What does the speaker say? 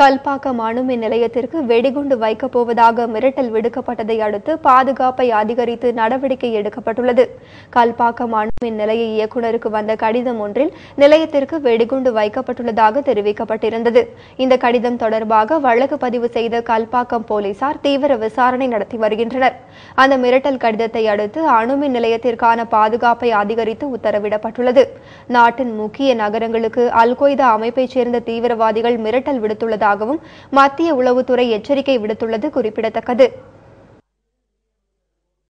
கல்பாக்கம் அணுமின் நிலையத்திற்கு வெடிகுண்டு வைக்கப் போவதாக மிரட்டல் விடுக்கப்பட்டதை அடுத்து பாதுகாப்பை அதிகரித்து நடவடிக்கை எடுக்கப்பட்டுள்ளது கல்பாக்கம் அணு மின்நிலைய இயக்குநருக்கு வந்த கடிதம் ஒன்றில் நிலையத்திற்கு வெடிகுண்டு வைக்கப்பட்டுள்ளதாக தெரிவிக்கப்பட்டிருந்தது இந்த கடிதம் தொடர்பாக வழக்கு பதிவு செய்த கல்பாக்கம் போலீசார் தீவிர விசாரணை நடத்தி வருகின்றனர் அந்த மிரட்டல் கடிதத்தை அடுத்து அணுமின் நிலையத்திற்கான பாதுகாப்பை அதிகரித்து உத்தரவிடப்பட்டுள்ளது நாட்டின் முக்கிய நகரங்களுக்கு அல்கொய்தா அமைப்பைச் சேர்ந்த தீவிரவாதிகள் மிரட்டல் விடுத்துள்ளதாகவும் மத்திய உளவுத்துறை எச்சரிக்கை விடுத்துள்ளது குறிப்பிடத்தக்கது